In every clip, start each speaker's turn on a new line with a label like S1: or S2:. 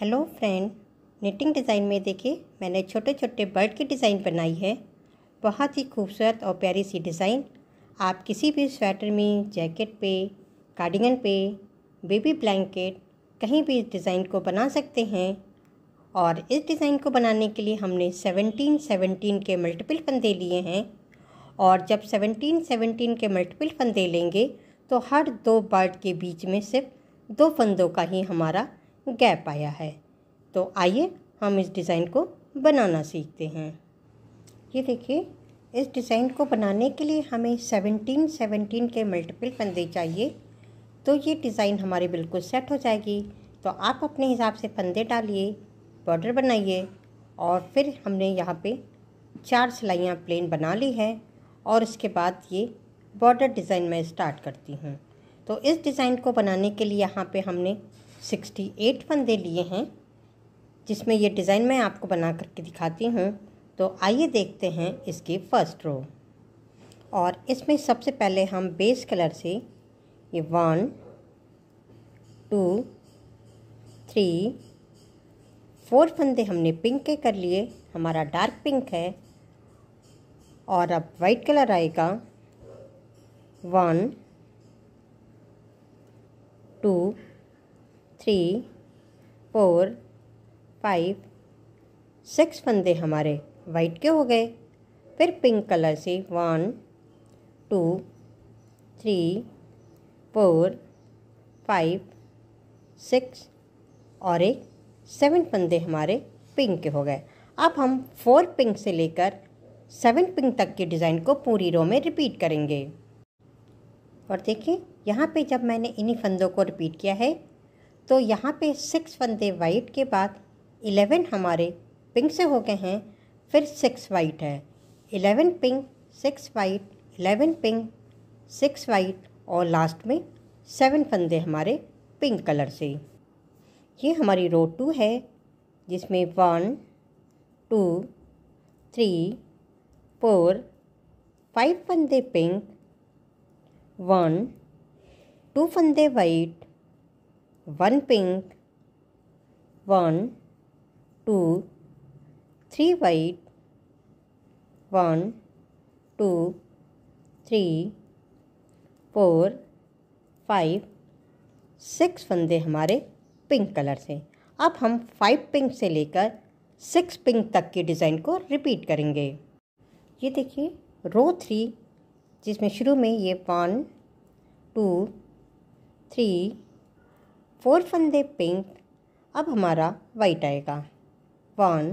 S1: hello friend knitting design में देखिए मैंने छोटे छोटे बर्ड की डिज़ाइन बनाई है बहुत ही खूबसूरत और प्यारी सी डिज़ाइन आप किसी भी स्वेटर में जैकेट पे कार्डिगन पे बेबी ब्लैंकेट कहीं भी इस डिज़ाइन को बना सकते हैं और इस डिज़ाइन को बनाने के लिए हमने सेवनटीन सेवनटीन के मल्टीपल फंदे लिए हैं और जब सेवनटीन सेवनटीन के मल्टीपल फंदे लेंगे तो हर दो बर्ड के बीच में सिर्फ दो फंदों का ही हमारा गैप आया है तो आइए हम इस डिज़ाइन को बनाना सीखते हैं ये देखिए इस डिज़ाइन को बनाने के लिए हमें सेवनटीन सेवनटीन के मल्टीपल फंदे चाहिए तो ये डिज़ाइन हमारी बिल्कुल सेट हो जाएगी तो आप अपने हिसाब से फंदे डालिए बॉर्डर बनाइए और फिर हमने यहाँ पे चार सिलाइयाँ प्लेन बना ली है और उसके बाद ये बॉर्डर डिज़ाइन मैं स्टार्ट करती हूँ तो इस डिज़ाइन को बनाने के लिए यहाँ पे हमने सिक्सटी एट फंदे लिए हैं जिसमें ये डिज़ाइन मैं आपको बना करके दिखाती हूँ तो आइए देखते हैं इसकी फ़र्स्ट रो और इसमें सबसे पहले हम बेस कलर से ये वन टू थ्री फोर फंदे हमने पिंक के कर लिए हमारा डार्क पिंक है और अब वाइट कलर आएगा one two three four five six फंदे हमारे वाइट के हो गए फिर पिंक कलर से one two three four five six और एक सेवन फंदे हमारे पिंक के हो गए अब हम फोर पिंक से लेकर सेवन पिंक तक के डिज़ाइन को पूरी रो में रिपीट करेंगे और देखिए यहाँ पे जब मैंने इन्हीं फंदों को रिपीट किया है तो यहाँ पे सिक्स फंदे वाइट के बाद इलेवन हमारे पिंक से हो गए हैं फिर सिक्स वाइट है eleven pink six white eleven pink six white और लास्ट में सेवन फंदे हमारे पिंक कलर से ये हमारी रो टू है जिसमें one two three four five फंदे पिंक वन टू फंदे white one pink, one, two, three white, one, two, three, four five six फंदे हमारे पिंक कलर से अब हम फाइव पिंक से लेकर सिक्स पिंक तक की डिज़ाइन को रिपीट करेंगे ये देखिए रो थ्री जिसमें शुरू में ये वन टू थ्री फोर फंदे पिंक अब हमारा वाइट आएगा one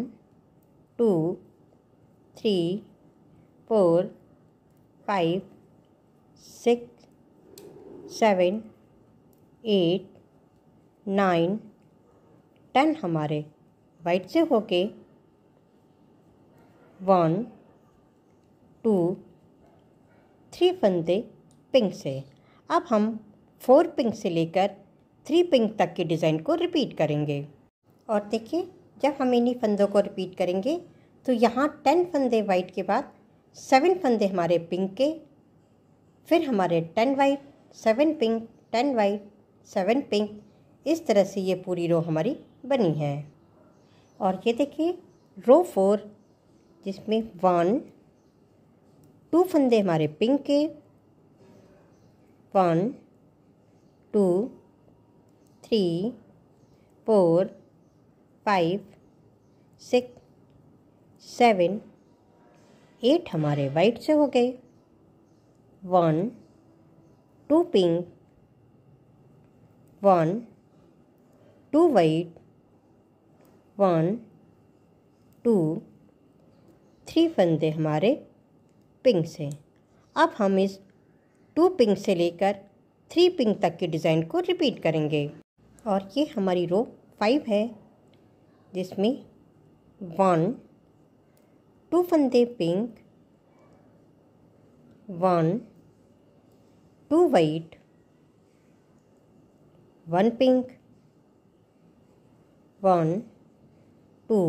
S1: two three four five six seven eight nine ten हमारे वाइट से होके वन टू थ्री फंदे पिंक से अब हम फोर पिंक से लेकर थ्री पिंक तक के डिज़ाइन को रिपीट करेंगे और देखिए जब हम इन्हीं फंदों को रिपीट करेंगे तो यहाँ टेन फंदे वाइट के बाद सेवन फंदे हमारे पिंक के फिर हमारे ten white seven pink ten white seven pink इस तरह से ये पूरी रो हमारी बनी है और ये देखिए रो फोर जिसमें वन टू फंदे हमारे पिंक के one two three four five six seven eight हमारे वाइट से हो गए one two pink one two white one two three फंदे हमारे पिंक से अब हम इस टू पिंक से लेकर थ्री पिंक तक की डिज़ाइन को रिपीट करेंगे और ये हमारी रो फाइव है जिसमें वन टू फंदे pink one two white one pink one two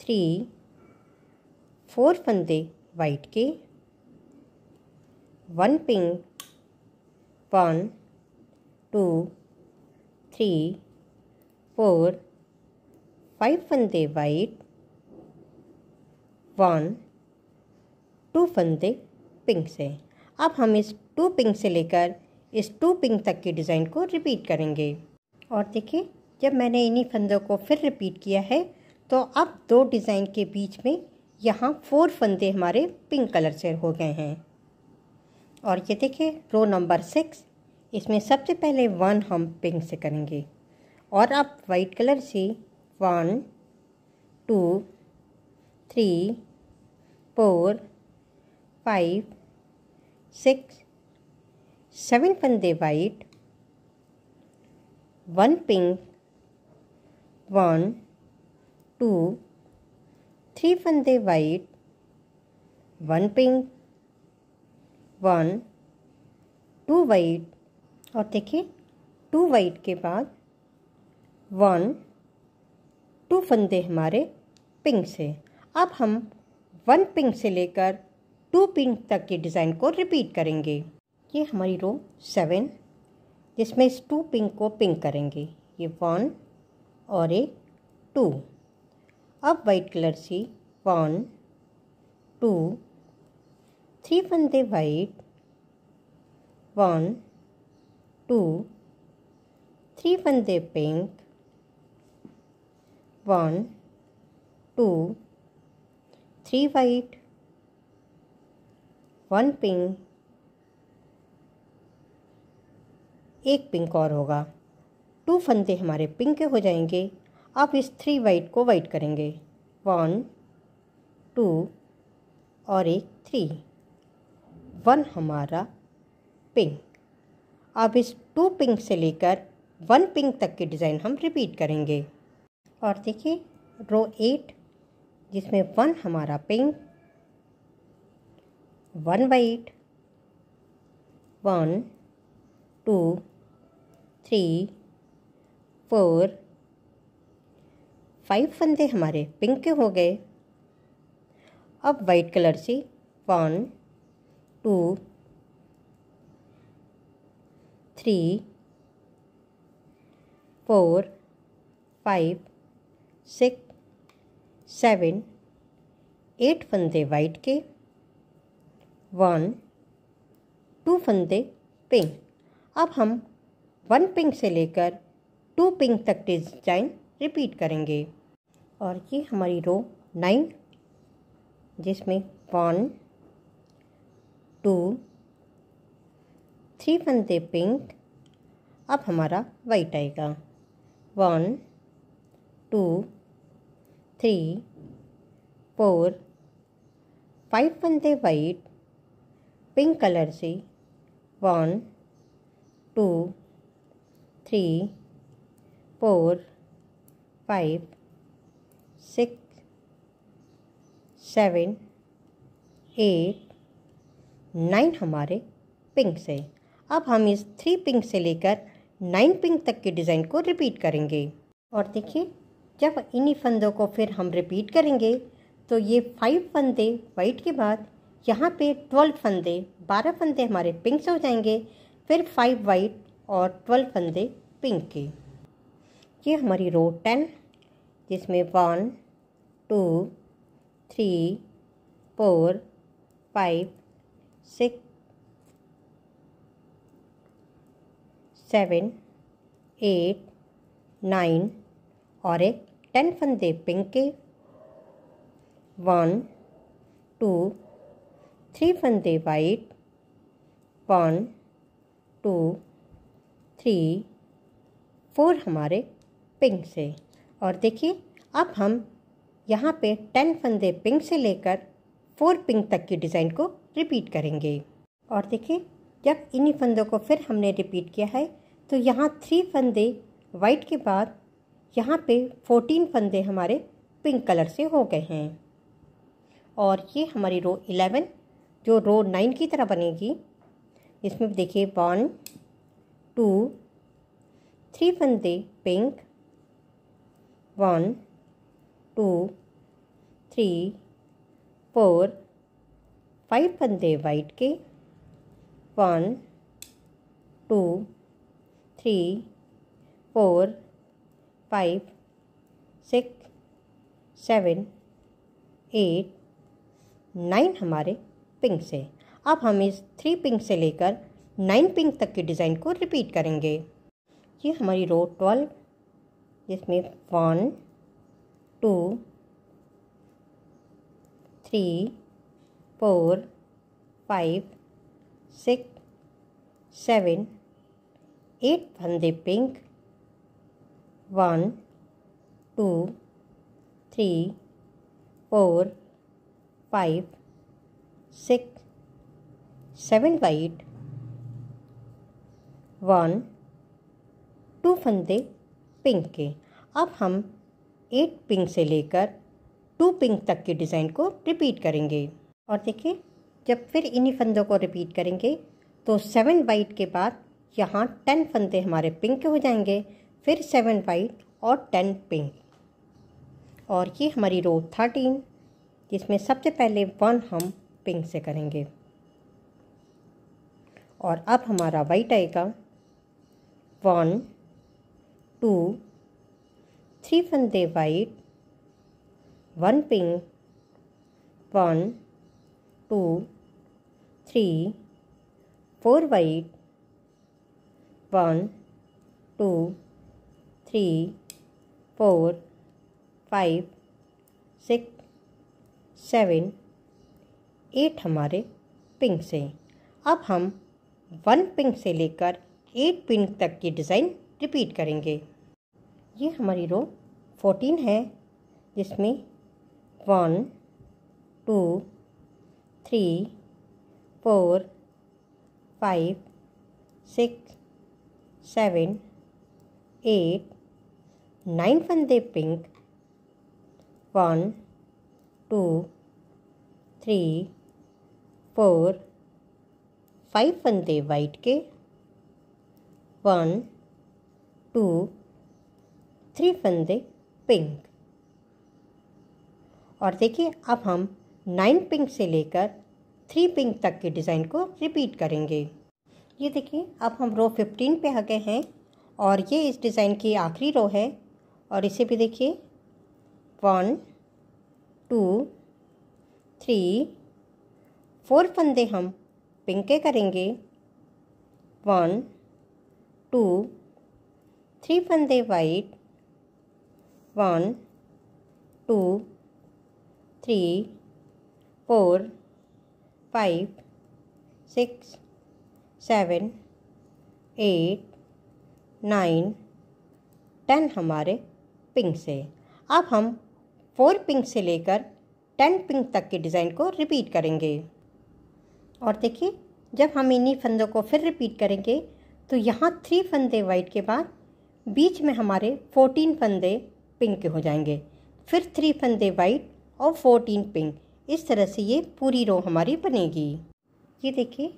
S1: three four फंदे वाइट के one pink one two three four five फंदे वाइट वन टू फंदे पिंक से अब हम इस टू पिंक से लेकर इस टू पिंक तक की डिज़ाइन को रिपीट करेंगे और देखिए जब मैंने इन्हीं फंदों को फिर रिपीट किया है तो अब दो डिज़ाइन के बीच में यहाँ फोर फंदे हमारे पिंक कलर से हो गए हैं और ये देखिए रो नंबर सिक्स इसमें सबसे पहले वन हम पिंक से करेंगे और आप वाइट कलर से one two three four five six seven फंदे white one pink one two three फंदे white one pink one two white और देखिए टू वाइट के बाद वन टू फंदे हमारे पिंक से अब हम वन पिंक से लेकर टू पिंक तक के डिज़ाइन को रिपीट करेंगे ये हमारी रो सेवन जिसमें इस टू पिंक को पिंक करेंगे ये वन और ये टू अब वाइट कलर से वन टू थ्री फंदे white one two three Vande Pink one two three white one pink एक पिंक और होगा टू फंदे हमारे पिंक के हो जाएंगे आप इस थ्री वाइट को वाइट करेंगे वन टू और एक थ्री वन हमारा पिंक अब इस टू पिंक से लेकर वन पिंक तक की डिज़ाइन हम रिपीट करेंगे और देखिए रो एट जिसमें वन हमारा pink one white one two three four five फंदे हमारे पिंक के हो गए अब वाइट कलर से one two three four five six seven eight फंदे वाइट के वन टू फंदे पिंक अब हम वन पिंक से लेकर टू पिंक तक डिजाइन रिपीट करेंगे और ये हमारी रो नाइन जिसमें वन टू थ्री फंदे पिंक अब हमारा वाइट आएगा one two three four five बनते वाइट पिंक कलर से one two three four five six seven eight nine हमारे पिंक से अब हम इस थ्री पिंक से लेकर नाइन पिंक तक के डिज़ाइन को रिपीट करेंगे और देखिए जब इन्हीं फंदों को फिर हम रिपीट करेंगे तो ये फाइव फंदे वाइट के बाद यहाँ पे ट्वेल्व फंदे बारह फंदे हमारे पिंक से हो जाएंगे फिर फाइव वाइट और ट्वेल्व फंदे पिंक के ये हमारी रो टेन जिसमें one two three four five six seven eight nine और एक टेन फंदे पिंक के वन टू थ्री फंदे white one two three four हमारे पिंक से और देखिए अब हम यहाँ पे टेन फंदे पिंक से लेकर फोर पिंक तक की डिज़ाइन को रिपीट करेंगे और देखिए जब इन्हीं फंदों को फिर हमने रिपीट किया है तो यहाँ थ्री फंदे वाइट के बाद यहाँ पे फोर्टीन फंदे हमारे पिंक कलर से हो गए हैं और ये हमारी रो इलेवन जो रो नाइन की तरह बनेगी इसमें देखिए वन टू थ्री फंदे pink one two three four five फंदे वाइट के one two three four five six seven eight nine हमारे पिंक से अब हम इस थ्री पिंक से लेकर नाइन पिंक तक की डिज़ाइन को रिपीट करेंगे ये हमारी रो ट्वेल्व जिसमें one two three four five six seven eight फंदे pink one two three four five six seven white one two फंदे पिंक के अब हम एट पिंक से लेकर टू पिंक तक के डिज़ाइन को रिपीट करेंगे और देखिए जब फिर इन्हीं फंदों को रिपीट करेंगे तो सेवन वाइट के बाद यहाँ टेन फंदे हमारे पिंक के हो जाएंगे फिर सेवन वाइट और टेन पिंक और ये हमारी रो थर्टीन जिसमें सबसे पहले वन हम पिंक से करेंगे और अब हमारा वाइट आएगा वन टू थ्री फंदे white one pink one two three four white one two three four five six seven eight हमारे पिंक से अब हम वन पिंक से लेकर एट पिंक तक की डिज़ाइन रिपीट करेंगे ये हमारी रो फोर्टीन है जिसमें one two three four five six seven eight nine फंदे pink one two three four five फंदे वाइट के वन टू थ्री फंदे पिंक और देखिए अब हम नाइन पिंक से लेकर थ्री पिंक तक के डिज़ाइन को रिपीट करेंगे ये देखिए अब हम रो फिफ्टीन पे आ गए हैं और ये इस डिज़ाइन की आखिरी रो है और इसे भी देखिए वन टू थ्री फोर फंदे हम के करेंगे वन टू थ्री फंदे white one two three four five six seven eight nine ten हमारे पिंक से अब हम फोर पिंक से लेकर टेन पिंक तक के डिज़ाइन को रिपीट करेंगे और देखिए जब हम इन्हीं फंदों को फिर रिपीट करेंगे तो यहाँ थ्री फंदे वाइट के बाद बीच में हमारे फोर्टीन फंदे पिंक के हो जाएंगे फिर थ्री फंदे वाइट और फोर्टीन पिंक इस तरह से ये पूरी रो हमारी बनेगी ये देखिए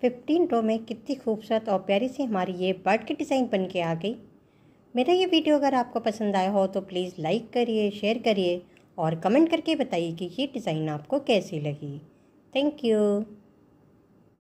S1: फिफ्टीन रो में कितनी खूबसूरत और प्यारी सी हमारी ये बर्ड की डिज़ाइन बन के आ गई मेरा ये वीडियो अगर आपको पसंद आया हो तो प्लीज़ लाइक करिए शेयर करिए और कमेंट करके बताइए कि ये डिज़ाइन आपको कैसी लगी थैंक यू